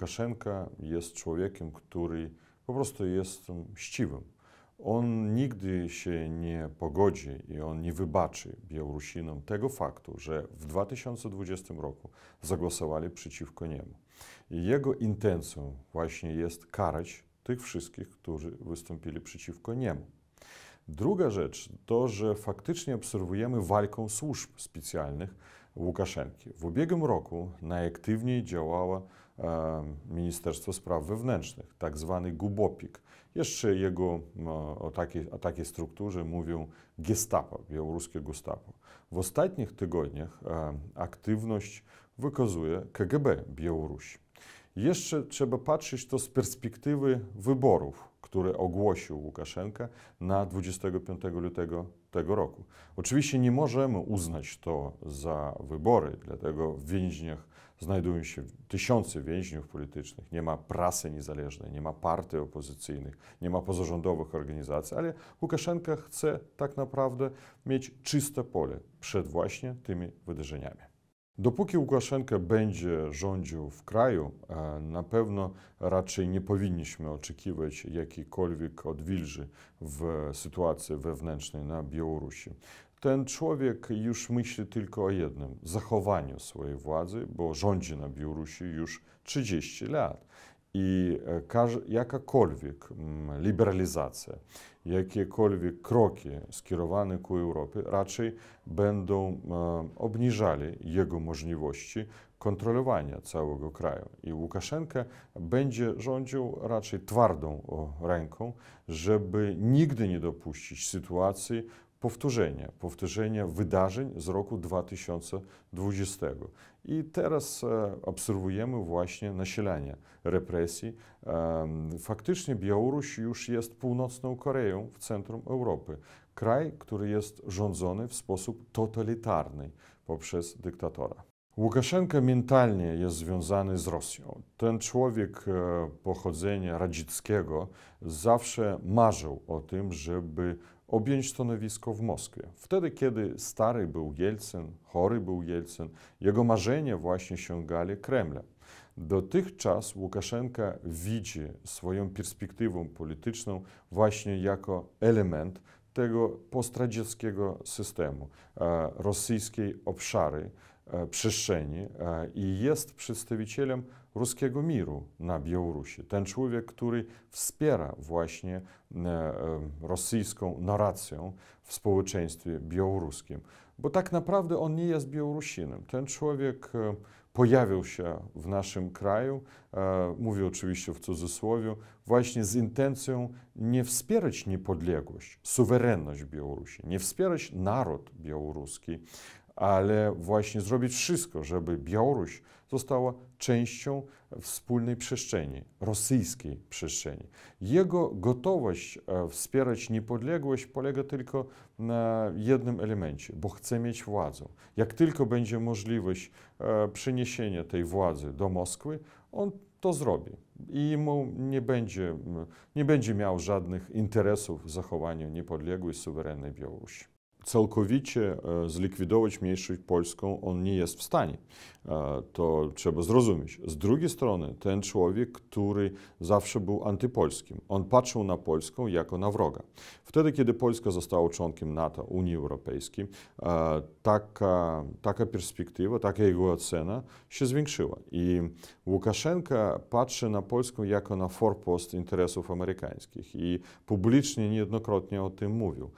Łukaszenka jest człowiekiem, który po prostu jest chciwym. On nigdy się nie pogodzi i on nie wybaczy Białorusinom tego faktu, że w 2020 roku zagłosowali przeciwko niemu. I jego intencją właśnie jest karać tych wszystkich, którzy wystąpili przeciwko niemu. Druga rzecz to, że faktycznie obserwujemy walkę służb specjalnych Łukaszenki. W ubiegłym roku najaktywniej działała E, Ministerstwo Spraw Wewnętrznych, tak zwany Gubopik. Jeszcze jego, e, o, takiej, o takiej strukturze mówią gestapo, białoruskie gestapo. W ostatnich tygodniach e, aktywność wykazuje KGB Białorusi. Jeszcze trzeba patrzeć to z perspektywy wyborów, które ogłosił Łukaszenka na 25 lutego tego roku. Oczywiście nie możemy uznać to za wybory, dlatego w więźniach znajdują się tysiące więźniów politycznych. Nie ma prasy niezależnej, nie ma partii opozycyjnych, nie ma pozarządowych organizacji, ale Łukaszenka chce tak naprawdę mieć czyste pole przed właśnie tymi wydarzeniami. Dopóki Łukaszenka będzie rządził w kraju, e, na pewno raczej nie powinniśmy oczekiwać jakiejkolwiek odwilży w sytuacji wewnętrznej na Białorusi. Ten człowiek już myśli tylko o jednym zachowaniu swojej władzy, bo rządzi na Białorusi już 30 lat. I e, jakakolwiek mm, liberalizacja, jakiekolwiek kroki skierowane ku Europie raczej będą e, obniżali jego możliwości kontrolowania całego kraju. I Łukaszenka będzie rządził raczej twardą ręką, żeby nigdy nie dopuścić sytuacji, powtórzenie, powtórzenie wydarzeń z roku 2020. I teraz e, obserwujemy właśnie nasilenie represji. Faktycznie Białoruś już jest północną Koreą w centrum Europy. Kraj, który jest rządzony w sposób totalitarny poprzez dyktatora. Łukaszenka mentalnie jest związany z Rosją. Ten człowiek e, pochodzenia radzieckiego zawsze marzył o tym, żeby objąć stanowisko w Moskwie. Wtedy, kiedy stary był Jelcyn, chory był Jelcyn, jego marzenia właśnie sięgali Kremla. Dotychczas Łukaszenka widzi swoją perspektywę polityczną właśnie jako element tego postradzieckiego systemu, e, rosyjskiej obszary, E, przestrzeni e, i jest przedstawicielem ruskiego miru na Białorusi. Ten człowiek, który wspiera właśnie e, rosyjską narrację w społeczeństwie białoruskim, bo tak naprawdę on nie jest Białorusinem. Ten człowiek pojawił się w naszym kraju, mówię oczywiście w cudzysłowie, właśnie z intencją nie wspierać niepodległość, suwerenność Białorusi, nie wspierać naród białoruski, ale właśnie zrobić wszystko, żeby Białoruś została częścią wspólnej przestrzeni, rosyjskiej przestrzeni. Jego gotowość e, wspierać niepodległość polega tylko na jednym elemencie, bo chce mieć władzę. Jak tylko będzie możliwość e, przeniesienia tej władzy do Moskwy, on to zrobi i mu nie będzie, nie będzie miał żadnych interesów w zachowaniu niepodległej, suwerennej Białorusi całkowicie e, zlikwidować mniejszość polską on nie jest w stanie. E, to trzeba zrozumieć. Z drugiej strony, ten człowiek, który zawsze był antypolskim, on patrzył na Polską jako na wroga. Wtedy, kiedy Polska została członkiem NATO, Unii Europejskiej, e, taka, taka perspektywa, taka jego ocena się zwiększyła. I Łukaszenka patrzy na Polskę jako na forpost interesów amerykańskich i publicznie niejednokrotnie o tym mówił.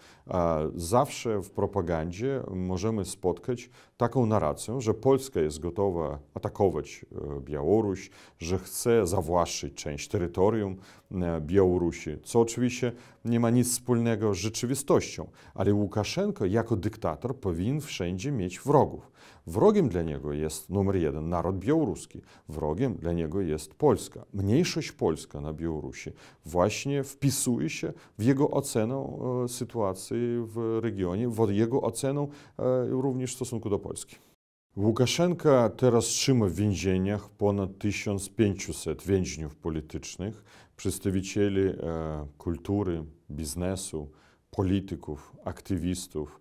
Zawsze w propagandzie możemy spotkać taką narrację, że Polska jest gotowa atakować e, Białoruś, że chce zawłaszczyć część terytorium e, Białorusi, co oczywiście nie ma nic wspólnego z rzeczywistością, ale Łukaszenko jako dyktator powinien wszędzie mieć wrogów. Wrogiem dla niego jest numer jeden naród białoruski, wrogiem dla niego jest Polska. Mniejszość polska na Białorusi właśnie wpisuje się w jego ocenę e, sytuacji w regionie, w jego ocenę e, również w stosunku do Polski. Łukaszenka teraz trzyma w więzieniach ponad 1500 więźniów politycznych, przedstawicieli e, kultury, biznesu, polityków, aktywistów,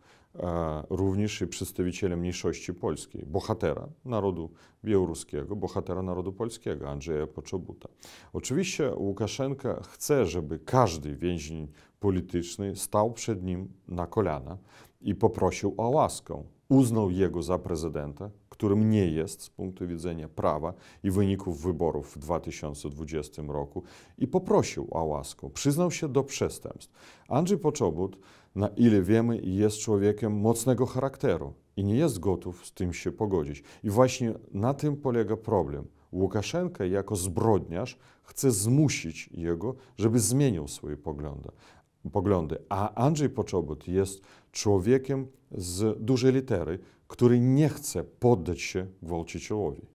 również i przedstawicielem mniejszości polskiej, bohatera narodu białoruskiego, bohatera narodu polskiego, Andrzeja Poczobuta. Oczywiście Łukaszenka chce, żeby każdy więzień polityczny stał przed nim na kolana i poprosił o łaskę. Uznał jego za prezydenta, którym nie jest z punktu widzenia prawa i wyników wyborów w 2020 roku i poprosił o łaskę. Przyznał się do przestępstw. Andrzej Poczobut na ile wiemy, jest człowiekiem mocnego charakteru i nie jest gotów z tym się pogodzić. I właśnie na tym polega problem. Łukaszenka jako zbrodniarz chce zmusić jego, żeby zmienił swoje poglądy. poglądy. A Andrzej Poczobut jest człowiekiem z dużej litery, który nie chce poddać się Wolczycielowi.